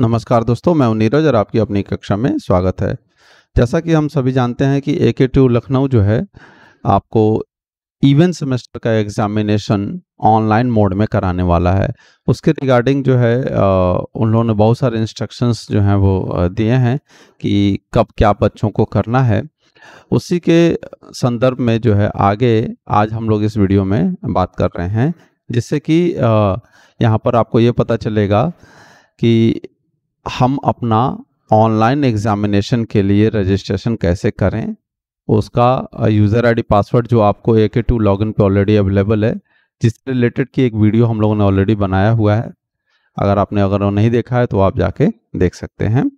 नमस्कार दोस्तों मैं हूं नीरज और आपकी अपनी कक्षा में स्वागत है जैसा कि हम सभी जानते हैं कि ए के टू लखनऊ जो है आपको इवन सेमेस्टर का एग्जामिनेशन ऑनलाइन मोड में कराने वाला है उसके रिगार्डिंग जो है उन्होंने बहुत सारे इंस्ट्रक्शंस जो हैं वो दिए हैं कि कब क्या बच्चों को करना है उसी के संदर्भ में जो है आगे आज हम लोग इस वीडियो में बात कर रहे हैं जिससे कि यहाँ पर आपको ये पता चलेगा कि हम अपना ऑनलाइन एग्ज़ामिनेशन के लिए रजिस्ट्रेशन कैसे करें उसका यूज़र आईडी पासवर्ड जो आपको ए के टू लॉग पे ऑलरेडी अवेलेबल है जिससे रिलेटेड की एक वीडियो हम लोगों ने ऑलरेडी बनाया हुआ है अगर आपने अगर वो नहीं देखा है तो आप जाके देख सकते हैं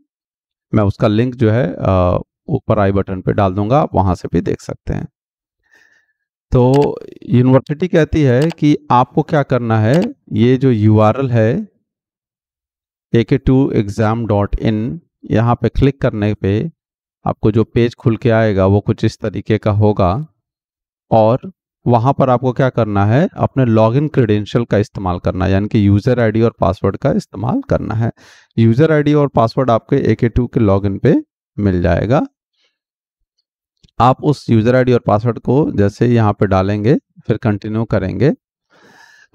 मैं उसका लिंक जो है ऊपर आई बटन पे डाल दूंगा आप वहाँ से भी देख सकते हैं तो यूनिवर्सिटी कहती है कि आपको क्या करना है ये जो यू है ए K to exam dot in यहाँ पर क्लिक करने पे आपको जो पेज खुल के आएगा वो कुछ इस तरीके का होगा और वहाँ पर आपको क्या करना है अपने लॉगिन क्रेडेंशियल का इस्तेमाल करना है यानी कि यूज़र आईडी और पासवर्ड का इस्तेमाल करना है यूज़र आईडी और पासवर्ड आपके ए के टू के लॉगिन पे मिल जाएगा आप उस यूज़र आईडी और पासवर्ड को जैसे यहाँ पे डालेंगे फिर कंटिन्यू करेंगे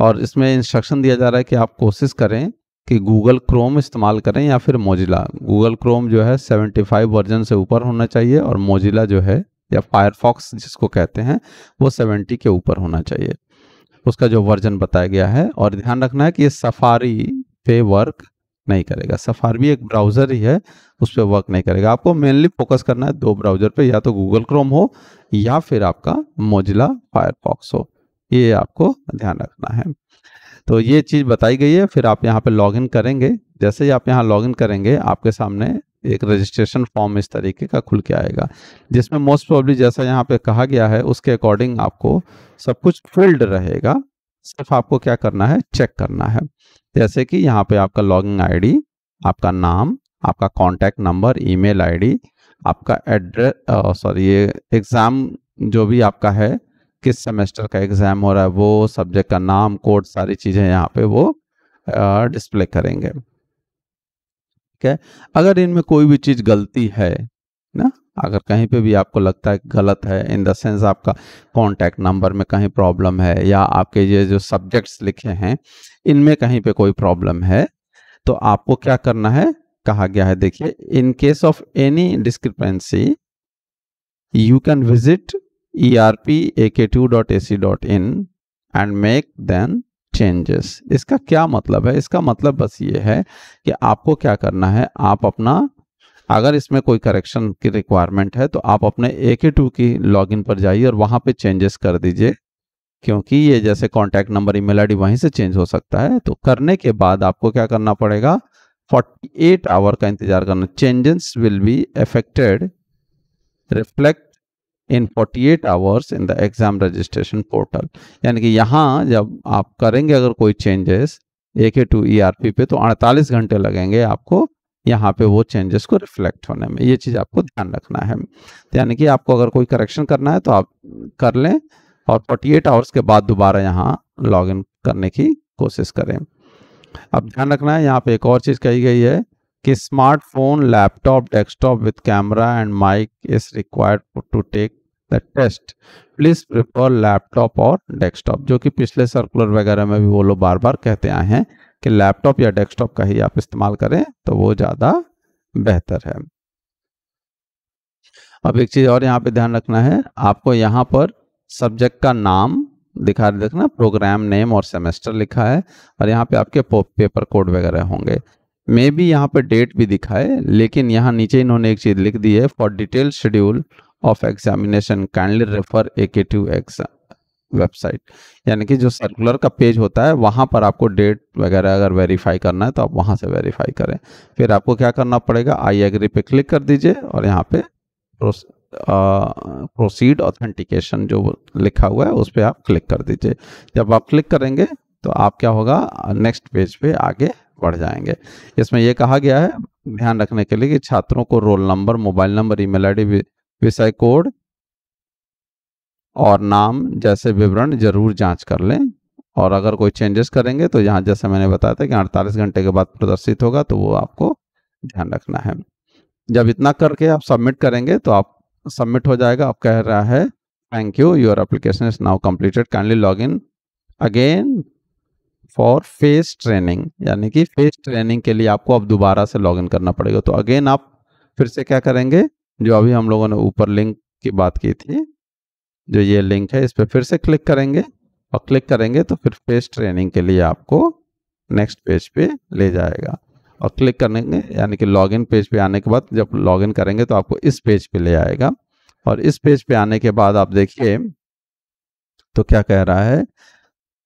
और इसमें इंस्ट्रक्शन दिया जा रहा है कि आप कोशिश करें कि गूगल क्रोम इस्तेमाल करें या फिर मोजिला गूगल क्रोम जो है 75 वर्जन से ऊपर होना चाहिए और मोजिला जो है या फायरफॉक्स जिसको कहते हैं वो 70 के ऊपर होना चाहिए उसका जो वर्जन बताया गया है और ध्यान रखना है कि ये सफारी पे वर्क नहीं करेगा सफारी भी एक ब्राउज़र ही है उस पर वर्क नहीं करेगा आपको मेनली फोकस करना है दो ब्राउज़र पे या तो गूगल क्रोम हो या फिर आपका मोजिला फायरफॉक्स हो ये आपको ध्यान रखना है तो ये चीज़ बताई गई है फिर आप यहाँ पे लॉगिन करेंगे जैसे ही आप यहाँ लॉगिन करेंगे आपके सामने एक रजिस्ट्रेशन फॉर्म इस तरीके का खुल के आएगा जिसमें मोस्ट प्रॉब्ली जैसा यहाँ पे कहा गया है उसके अकॉर्डिंग आपको सब कुछ फिल्ड रहेगा सिर्फ आपको क्या करना है चेक करना है जैसे कि यहाँ पे आपका लॉगिन आईडी आपका नाम आपका कॉन्टैक्ट नंबर ईमेल आईडी आपका एड्रेस सॉरी ये एग्ज़ाम जो भी आपका है किस सेमेस्टर का एग्ज़ाम हो रहा है वो सब्जेक्ट का नाम कोड सारी चीज़ें यहाँ पे वो डिस्प्ले करेंगे ठीक है अगर इनमें कोई भी चीज़ गलती है ना अगर कहीं पे भी आपको लगता है गलत है इन द सेंस आपका कॉन्टैक्ट नंबर में कहीं प्रॉब्लम है या आपके ये जो सब्जेक्ट्स लिखे हैं इनमें कहीं पे कोई प्रॉब्लम है तो आपको क्या करना है कहा गया है देखिए in case of any discrepancy you can visit erpak2.ac.in and make then changes इसका क्या मतलब है इसका मतलब बस ये है कि आपको क्या करना है आप अपना अगर इसमें कोई करेक्शन की रिक्वायरमेंट है तो आप अपने ए के टू की लॉगिन पर जाइए और वहाँ पे चेंजेस कर दीजिए क्योंकि ये जैसे कॉन्टैक्ट नंबर ईमेल आईडी वहीं से चेंज हो सकता है तो करने के बाद आपको क्या करना पड़ेगा 48 आवर का इंतजार करना changes will be effected reflect in 48 hours in the exam registration portal यानी कि यहाँ जब आप करेंगे अगर कोई changes A K to E R P पे तो 48 घंटे लगेंगे आपको यहाँ पे वो चेंजेस को रिफ्लेक्ट होने में ये चीज़ आपको ध्यान रखना है यानी कि आपको अगर कोई करेक्शन करना है तो आप कर लें और 48 आवर्स के बाद दोबारा यहाँ लॉग इन करने की कोशिश करें अब ध्यान रखना है यहाँ पे एक और चीज़ कही गई है कि smartphone laptop desktop with camera and mic is required to take the test please prefer laptop और डेस्कटॉप जो कि पिछले सर्कुलर वगैरह में भी वो लोग बार बार कहते आए हैं कि लैपटॉप या डेस्कटॉप का ही आप इस्तेमाल करें तो वो ज़्यादा बेहतर है अब एक चीज़ और यहाँ पे ध्यान रखना है आपको यहाँ पर सब्जेक्ट का नाम दिखा देखना प्रोग्राम नेम और सेमेस्टर लिखा है और यहाँ पे आपके पेपर कोड वगैरह होंगे मे बी यहाँ पर डेट भी दिखाए लेकिन यहाँ नीचे इन्होंने एक चीज़ लिख दी है for detail schedule of examination kindly refer A K T U website यानी कि जो सर्कुलर का पेज होता है वहाँ पर आपको डेट वगैरह अगर वेरीफाई करना है तो आप वहाँ से वेरीफाई करें फिर आपको क्या करना पड़ेगा आई एग्री पे क्लिक कर दीजिए और यहाँ पे प्रोसीड ऑथेंटिकेशन जो लिखा हुआ है उस पर आप क्लिक कर दीजिए जब आप क्लिक करेंगे तो आप क्या होगा नेक्स्ट पेज पे आगे बढ़ जाएंगे इसमें यह कहा गया है ध्यान रखने के लिए कि छात्रों को roll number mobile number email ID विषय कोड और नाम जैसे विवरण जरूर जांच कर लें और अगर कोई चेंजेस करेंगे तो यहाँ जैसे मैंने बताया था कि अड़तालीस घंटे के बाद प्रदर्शित होगा तो वो आपको ध्यान रखना है जब इतना करके आप सबमिट करेंगे तो आप सबमिट हो जाएगा आप कह रहा है thank you your application is now completed kindly log in again for face training यानी कि फेस ट्रेनिंग के लिए आपको अब दोबारा से लॉग करना पड़ेगा तो अगेन आप फिर से क्या करेंगे जो अभी हम लोगों ने ऊपर लिंक की बात की थी जो ये लिंक है इस पर फिर से क्लिक करेंगे और क्लिक करेंगे तो फिर फेस ट्रेनिंग के लिए आपको नेक्स्ट पेज पे ले जाएगा और क्लिक करेंगे यानी कि लॉगिन पेज पे आने के बाद जब लॉगिन करेंगे तो आपको इस पेज पे ले आएगा और इस पेज पे आने के बाद आप देखिए तो क्या कह रहा है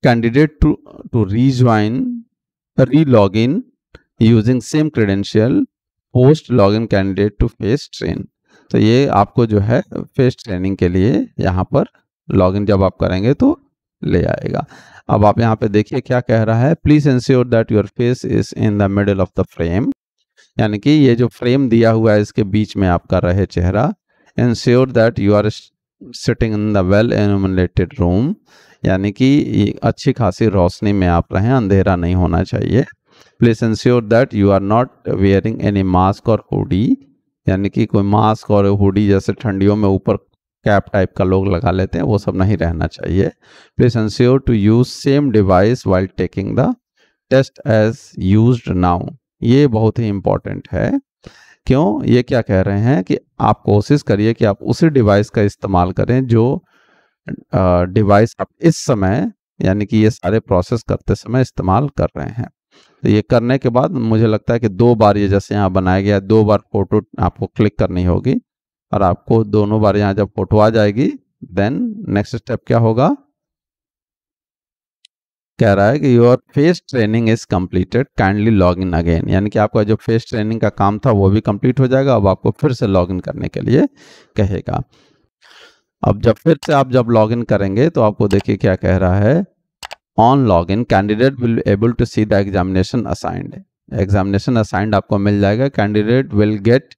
candidate to, to rejoin, re-login using same credential post login candidate to face train. तो ये आपको जो है फेस ट्रेनिंग के लिए यहाँ पर लॉगिन जब आप करेंगे तो ले आएगा अब आप यहाँ पे देखिए क्या कह रहा है please ensure that your face is in the middle of the frame यानी कि ये जो फ्रेम दिया हुआ है इसके बीच में आपका रहे चेहरा ensure that you are sitting in the well एनुमलेटेड रूम यानी कि अच्छी खासी रोशनी में आप रहें अंधेरा नहीं होना चाहिए please ensure that you are not wearing any mask और हुडी यानी कि कोई मास्क और हुडी जैसे ठंडियों में ऊपर कैप टाइप का लोग लगा लेते हैं वो सब नहीं रहना चाहिए please ensure to use same device while taking the test as use now ये बहुत ही इम्पोर्टेंट है क्यों ये क्या कह रहे हैं कि आप कोशिश करिए कि आप उसी डिवाइस का इस्तेमाल करें जो डिवाइस आप इस समय यानी कि ये सारे प्रोसेस करते समय इस्तेमाल कर रहे हैं तो ये करने के बाद मुझे लगता है कि दो बार ये जैसे यहाँ बनाया गया दो बार फोटो आपको क्लिक करनी होगी और आपको दोनों बार यहाँ जब फोटो आ जाएगी देन नेक्स्ट स्टेप क्या होगा कह रहा है कि your face training is completed kindly log in again यानी कि आपका जो फेस ट्रेनिंग का काम था वो भी कंप्लीट हो जाएगा अब आपको फिर से लॉग इन करने के लिए कहेगा अब जब फिर से आप जब लॉगिन करेंगे तो आपको देखिए क्या कह रहा है on log in candidate will able to see the examination assigned examination assigned आपको मिल जाएगा candidate will get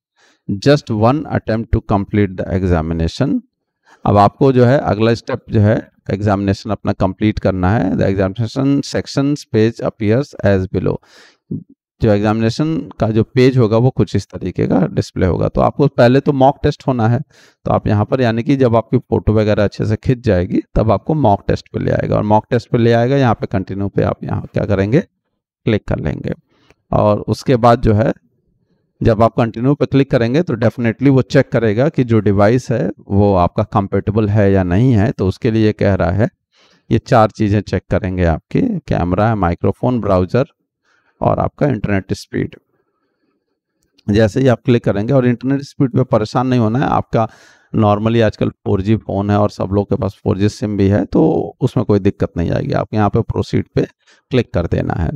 just one attempt to complete the examination अब आपको जो है अगला स्टेप जो है एग्जामिनेशन अपना कंप्लीट करना है the examination section page appears as below जो एग्जामिनेशन का जो पेज होगा वो कुछ इस तरीके का डिस्प्ले होगा तो आपको पहले तो मॉक टेस्ट होना है तो आप यहाँ पर यानी कि जब आपकी फोटो वगैरह अच्छे से खिंच जाएगी तब आपको मॉक टेस्ट पे ले आएगा और मॉक टेस्ट पे ले आएगा यहाँ पे कंटिन्यू पे आप यहाँ क्या करेंगे क्लिक कर लेंगे और उसके बाद जो है जब आप कंटिन्यू पे क्लिक करेंगे तो डेफिनेटली वो चेक करेगा कि जो डिवाइस है वो आपका कंपेटेबल है या नहीं है तो उसके लिए कह रहा है ये चार चीज़ें चेक करेंगे आपकी कैमरा है माइक्रोफोन ब्राउज़र और आपका इंटरनेट स्पीड जैसे ही आप क्लिक करेंगे और इंटरनेट स्पीड पे परेशान नहीं होना है आपका नॉर्मली आजकल फोर जी फ़ोन है और सब लोग के पास फोर जी सिम भी है तो उसमें कोई दिक्कत नहीं आएगी आप यहाँ पे प्रोसीड पे क्लिक कर देना है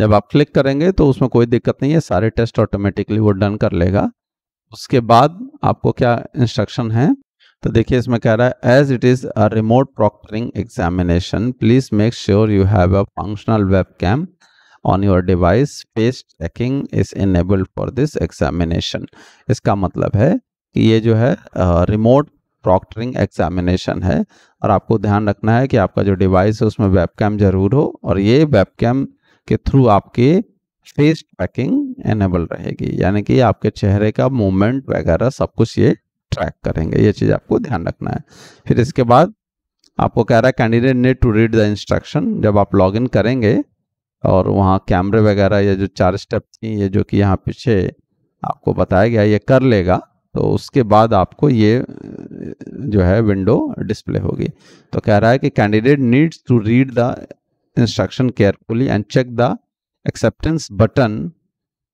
जब आप क्लिक करेंगे तो उसमें कोई दिक्कत नहीं है सारे टेस्ट ऑटोमेटिकली वो डन कर लेगा उसके बाद आपको क्या इंस्ट्रक्शन है तो देखिए इसमें कह रहा है as it is a remote proctoring examination please make sure you have a functional web cam on your device face tracking is enabled for this examination इसका मतलब है कि ये जो है रिमोट प्रॉक्टरिंग एग्जामिनेशन है और आपको ध्यान रखना है कि आपका जो डिवाइस है उसमें वेबकैम जरूर हो और ये वेबकैम के थ्रू आपके फेस ट्रैकिंग एनेबल रहेगी यानी कि आपके चेहरे का मूवमेंट वगैरह सब कुछ ये ट्रैक करेंगे ये चीज़ आपको ध्यान रखना है फिर इसके बाद आपको कह रहा है candidate need to read the instruction जब आप इन करेंगे और वहाँ कैमरे वगैरह ये जो चार स्टेप थी ये जो कि यहाँ पीछे आपको बताया गया ये कर लेगा तो उसके बाद आपको ये जो है विंडो डिस्प्ले होगी तो कह रहा है कि candidate needs to read the instruction carefully and check the acceptance button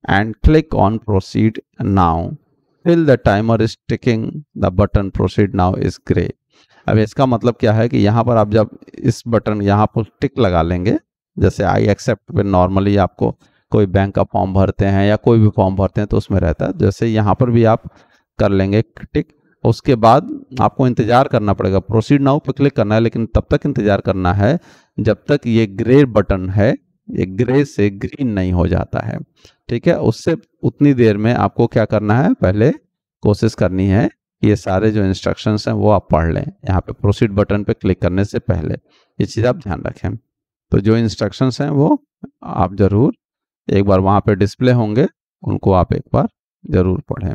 and click on proceed now till the timer is ticking the button proceed now is grey अब इसका मतलब क्या है कि यहाँ पर आप जब इस बटन यहाँ पर टिक लगा लेंगे जैसे आई एक्सेप्ट पे नॉर्मली आपको कोई बैंक का फॉर्म भरते हैं या कोई भी फॉर्म भरते हैं तो उसमें रहता है जैसे यहाँ पर भी आप कर लेंगे टिक उसके बाद आपको इंतज़ार करना पड़ेगा प्रोसीड नाउ पे क्लिक करना है लेकिन तब तक इंतज़ार करना है जब तक ये ग्रे बटन है ये ग्रे से ग्रीन नहीं हो जाता है ठीक है उससे उतनी देर में आपको क्या करना है पहले कोशिश करनी है ये सारे जो इंस्ट्रक्शंस हैं वो आप पढ़ लें यहाँ पे प्रोसीड बटन पे क्लिक करने से पहले ये चीज़ आप ध्यान रखें तो जो इंस्ट्रक्शंस हैं वो आप ज़रूर एक बार वहां पे डिस्प्ले होंगे उनको आप एक बार ज़रूर पढ़ें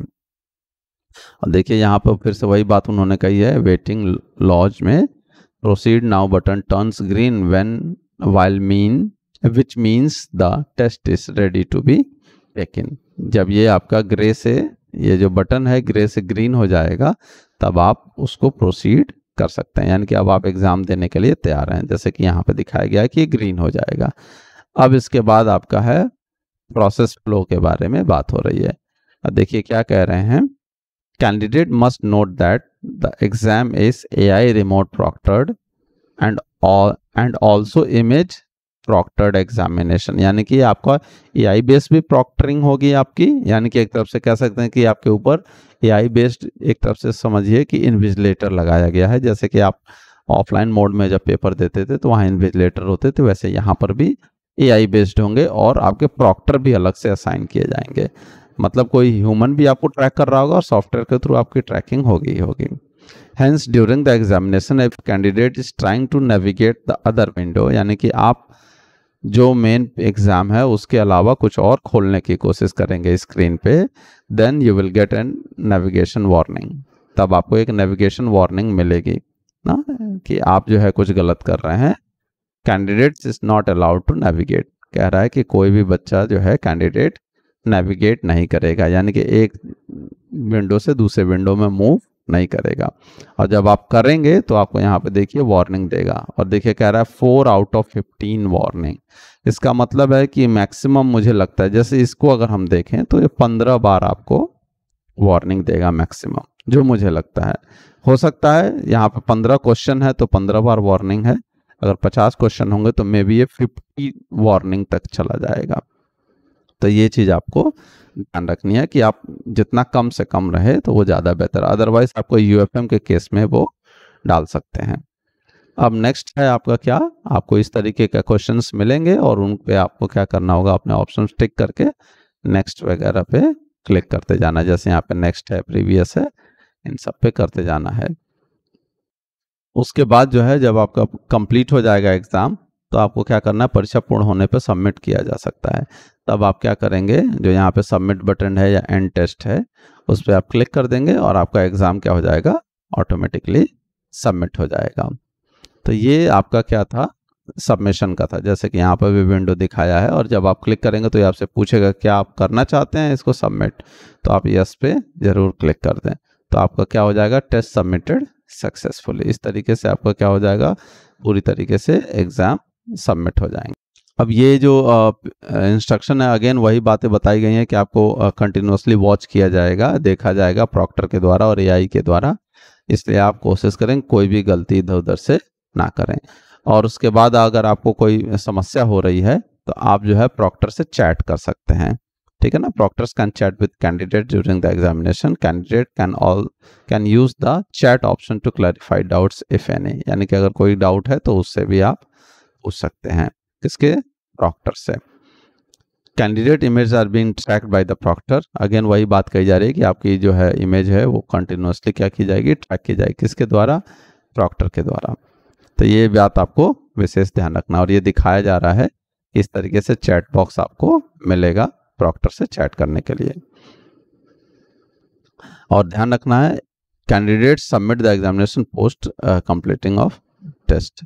और देखिए यहाँ पर फिर से वही बात उन्होंने कही है वेटिंग लॉज में proceed now button turns green when while mean which means the test is ready to be taken जब ये आपका ग्रे से ये जो बटन है ग्रे से ग्रीन हो जाएगा तब आप उसको प्रोसीड कर सकते हैं यानी कि अब आप एग्ज़ाम देने के लिए तैयार हैं जैसे कि यहाँ पे दिखाया गया है कि ग्रीन हो जाएगा अब इसके बाद आपका है प्रोसेस फ्लो के बारे में बात हो रही है अब देखिए क्या कह रहे हैं candidate must note that the exam is A I remote proctored and and also image proctored examination यानी कि आपका ए आई बेस भी प्रॉक्टरिंग होगी आपकी यानी कि एक तरफ से कह सकते हैं कि आपके ऊपर एआई बेस्ड एक तरफ से समझिए कि इन्विजिलेटर लगाया गया है जैसे कि आप ऑफलाइन मोड में जब पेपर देते थे तो वहाँ इन्विजिलेटर होते थे वैसे यहाँ पर भी एआई बेस्ड होंगे और आपके प्रॉक्टर भी अलग से असाइन किए जाएंगे मतलब कोई ह्यूमन भी आपको ट्रैक कर रहा होगा और सॉफ्टवेयर के थ्रू आपकी ट्रैकिंग होगी होगी hence during the examination if candidate is trying to navigate the other window यानी कि आप जो मेन एग्ज़ाम है उसके अलावा कुछ और खोलने की कोशिश करेंगे स्क्रीन पे then you will get an navigation warning तब आपको एक नेविगेशन वार्निंग मिलेगी ना कि आप जो है कुछ गलत कर रहे हैं candidates is not allowed to navigate कह रहा है कि कोई भी बच्चा जो है कैंडिडेट नेविगेट नहीं करेगा यानी कि एक विंडो से दूसरे विंडो में मूव नहीं करेगा और जब आप करेंगे तो आपको यहाँ पे देखिए वार्निंग देगा और देखिए कह रहा है four out of fifteen warning इसका मतलब है कि मैक्सिमम मुझे लगता है जैसे इसको अगर हम देखें तो ये पंद्रह बार आपको वार्निंग देगा मैक्सिमम जो मुझे लगता है हो सकता है यहाँ पे पंद्रह क्वेश्चन है तो पंद्रह बार वार्निंग है अगर पचास क्वेश्चन होंगे तो मे बी ये फिफ्टी वार्निंग तक चला जाएगा तो ये चीज़ आपको ध्यान रखनी है कि आप जितना कम से कम रहे तो वो ज़्यादा बेहतर अदरवाइज आपको यूएफएम के केस में वो डाल सकते हैं अब नेक्स्ट है आपका क्या आपको इस तरीके के क्वेश्चन मिलेंगे और उन पे आपको क्या करना होगा अपने ऑप्शन टिक करके नेक्स्ट वगैरह पे क्लिक करते जाना जैसे यहाँ पे नेक्स्ट है प्रीवियस है इन सब पे करते जाना है उसके बाद जो है जब आपका कंप्लीट हो जाएगा एग्ज़ाम तो आपको क्या करना है परीक्षा पूर्ण होने पर सबमिट किया जा सकता है तब आप क्या करेंगे जो यहाँ पे सबमिट बटन है या एंड टेस्ट है उस पर आप क्लिक कर देंगे और आपका एग्ज़ाम क्या हो जाएगा ऑटोमेटिकली सबमिट हो जाएगा तो ये आपका क्या था सबमिशन का था जैसे कि यहाँ पर भी विंडो दिखाया है और जब आप क्लिक करेंगे तो ये आपसे पूछेगा क्या आप करना चाहते हैं इसको सबमिट तो आप यस पे ज़रूर क्लिक कर दें तो आपका क्या हो जाएगा टेस्ट सबमिटेड सक्सेसफुली इस तरीके से आपका क्या हो जाएगा पूरी तरीके से एग्ज़ाम सबमिट हो जाएंगे अब ये जो इंस्ट्रक्शन है अगेन वही बातें बताई गई हैं कि आपको कंटिन्यूसली वॉच किया जाएगा देखा जाएगा प्रॉक्टर के द्वारा और ए के द्वारा इसलिए आप कोशिश करें कोई भी गलती इधर उधर से ना करें और उसके बाद अगर आपको कोई समस्या हो रही है तो आप जो है प्रॉक्टर से चैट कर सकते हैं ठीक है ना proctors can chat with candidate during the examination candidate can all can use the chat option to clarify doubts if any यानी कि अगर कोई डाउट है तो उससे भी आप पूछ सकते हैं किसके प्रॉक्टर से candidate image are being tracked by the proctor again वही बात कही जा रही है कि आपकी जो है इमेज है वो कंटिन्यूसली क्या की जाएगी ट्रैक की जाएगी किसके द्वारा प्रॉक्टर के द्वारा तो ये बात आपको विशेष ध्यान रखना और ये दिखाया जा रहा है इस तरीके से चैट बॉक्स आपको मिलेगा प्रॉक्टर से चैट करने के लिए और ध्यान रखना है candidate submit the examination post completing of test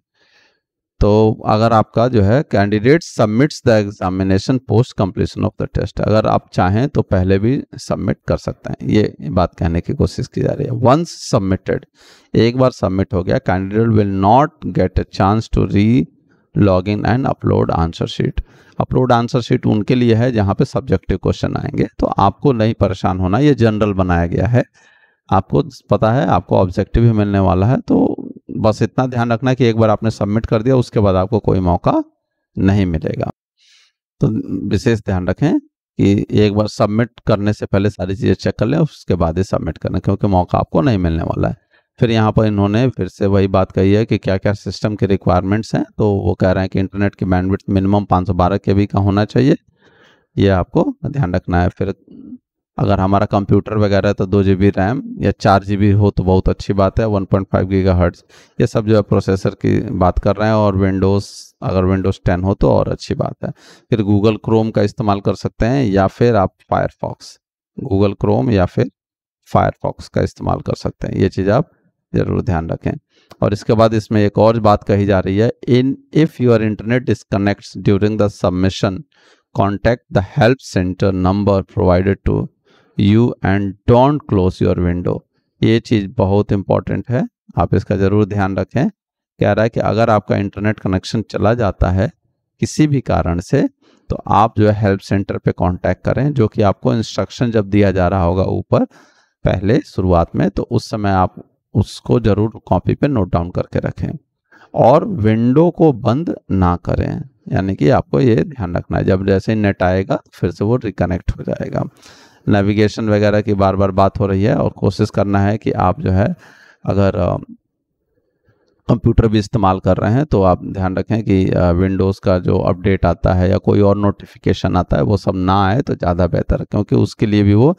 तो अगर आपका जो है candidate submits the examination post completion of the test अगर आप चाहें तो पहले भी सबमिट कर सकते हैं ये बात कहने की कोशिश की जा रही है वंस सबमिटेड एक बार सबमिट हो गया candidate will not get a chance to re log in and upload answer sheet upload answer sheet उनके लिए है जहाँ पे सब्जेक्टिव क्वेश्चन आएंगे तो आपको नहीं परेशान होना ये जनरल बनाया गया है आपको पता है आपको ऑब्जेक्टिव भी मिलने वाला है तो बस इतना ध्यान रखना कि एक बार आपने सबमिट कर दिया उसके बाद आपको कोई मौका नहीं मिलेगा तो विशेष ध्यान रखें कि एक बार सबमिट करने से पहले सारी चीज़ें चेक कर लें उसके बाद ही सबमिट करना क्योंकि मौका आपको नहीं मिलने वाला है फिर यहाँ पर इन्होंने फिर से वही बात कही है कि क्या क्या सिस्टम के रिक्वायरमेंट्स हैं तो वो कह रहे हैं कि इंटरनेट की बैंडविड्थ मिनिमम 512 बी का होना चाहिए ये आपको ध्यान रखना है फिर अगर हमारा कंप्यूटर वगैरह तो दो जी बी रैम या चार जी बी हो तो बहुत अच्छी बात है one point five gigahertz ये सब जो है प्रोसेसर की बात कर रहे हैं और विंडोज़ अगर विंडोज़ टेन हो तो और अच्छी बात है फिर गूगल क्रोम का इस्तेमाल कर सकते हैं या फिर आप फायरफॉक्स गूगल क्रोम या फिर फायरफॉक्स का इस्तेमाल कर सकते हैं ये चीज़ आप ज़रूर ध्यान रखें और इसके बाद इसमें एक और बात कही जा रही है in if your internet disconnects during the submission contact the help centre number provided to you and don't close your window ये चीज़ बहुत इंपॉर्टेंट है आप इसका ज़रूर ध्यान रखें कह रहा है कि अगर आपका इंटरनेट कनेक्शन चला जाता है किसी भी कारण से तो आप जो है हेल्प सेंटर पे कांटेक्ट करें जो कि आपको इंस्ट्रक्शन जब दिया जा रहा होगा ऊपर पहले शुरुआत में तो उस समय आप उसको ज़रूर कॉपी पे नोट डाउन करके रखें और विंडो को बंद ना करें यानी कि आपको ये ध्यान रखना है जब जैसे नेट आएगा फिर से वो रिकनेक्ट हो जाएगा नेविगेशन वगैरह की बार बार बात हो रही है और कोशिश करना है कि आप जो है अगर कंप्यूटर भी इस्तेमाल कर रहे हैं तो आप ध्यान रखें कि विंडोज़ का जो अपडेट आता है या कोई और नोटिफिकेशन आता है वो सब ना आए तो ज़्यादा बेहतर है क्योंकि उसके लिए भी वो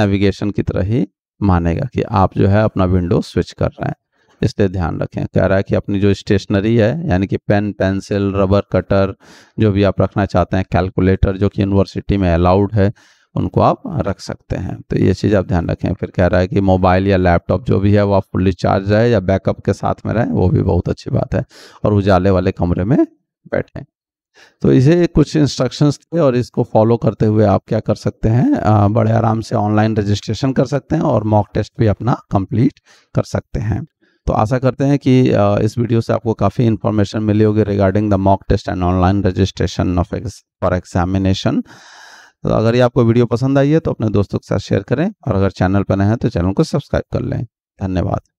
नेविगेशन की तरह ही मानेगा कि आप जो है अपना विंडो स्विच कर रहे हैं इसलिए ध्यान रखें कह रहा है कि अपनी जो स्टेशनरी है यानी कि पेन पेंसिल रबर कटर जो भी आप रखना चाहते हैं कैलकुलेटर जो कि यूनिवर्सिटी में अलाउड है उनको आप रख सकते हैं तो ये चीज़ आप ध्यान रखें फिर कह रहा है कि मोबाइल या लैपटॉप जो भी है वो आप फुल्ली चार्ज रहे या बैकअप के साथ में रहें वो भी बहुत अच्छी बात है और उजाले वाले कमरे में बैठें तो इसे कुछ इंस्ट्रक्शंस थे और इसको फॉलो करते हुए आप क्या कर सकते हैं बड़े आराम से ऑनलाइन रजिस्ट्रेशन कर सकते हैं और मॉक टेस्ट भी अपना कंप्लीट कर सकते हैं तो आशा करते हैं कि इस वीडियो से आपको काफ़ी इन्फॉर्मेशन मिली होगी regarding the mock test and online registration of for examination तो अगर ये आपको वीडियो पसंद आई है तो अपने दोस्तों के साथ शेयर करें और अगर चैनल पर नए हैं तो चैनल को सब्सक्राइब कर लें धन्यवाद